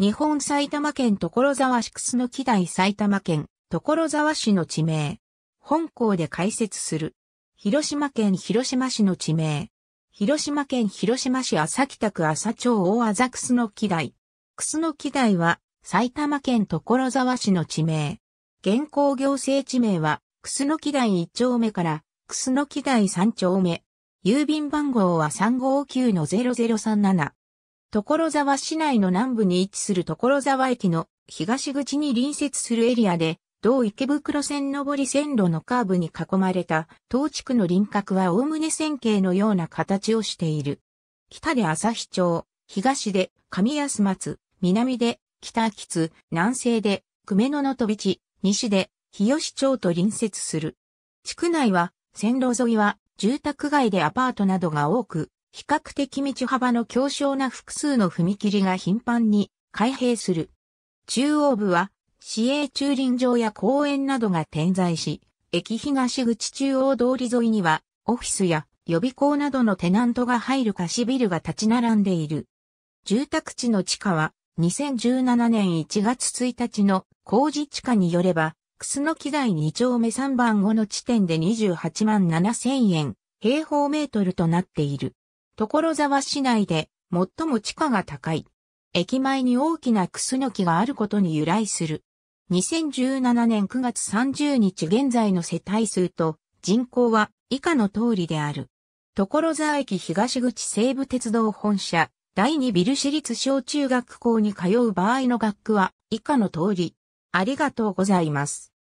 日本埼玉県所沢市楠木台埼玉県所沢市の地名。本校で解説する。広島県広島市の地名。広島県広島市朝北区朝町大くすの木台。楠木台は埼玉県所沢市の地名。現行行政地名は楠木台1丁目から楠木台3丁目。郵便番号は359-0037。所沢市内の南部に位置する所沢駅の東口に隣接するエリアで、同池袋線上り線路のカーブに囲まれた当地区の輪郭は概ね線形のような形をしている。北で日町、東で上安松、南で北秋津、南西で久米野の飛び地、西で日吉町と隣接する。地区内は線路沿いは住宅街でアパートなどが多く、比較的道幅の強小な複数の踏切が頻繁に開閉する。中央部は市営駐輪場や公園などが点在し、駅東口中央通り沿いにはオフィスや予備校などのテナントが入る貸しビルが立ち並んでいる。住宅地の地価は2017年1月1日の工事地価によれば、楠木台2丁目3番後の地点で28万7千円平方メートルとなっている。所沢市内で最も地価が高い。駅前に大きなクスノキがあることに由来する。2017年9月30日現在の世帯数と人口は以下の通りである。所沢駅東口西武鉄道本社第2ビル市立小中学校に通う場合の学区は以下の通り。ありがとうございます。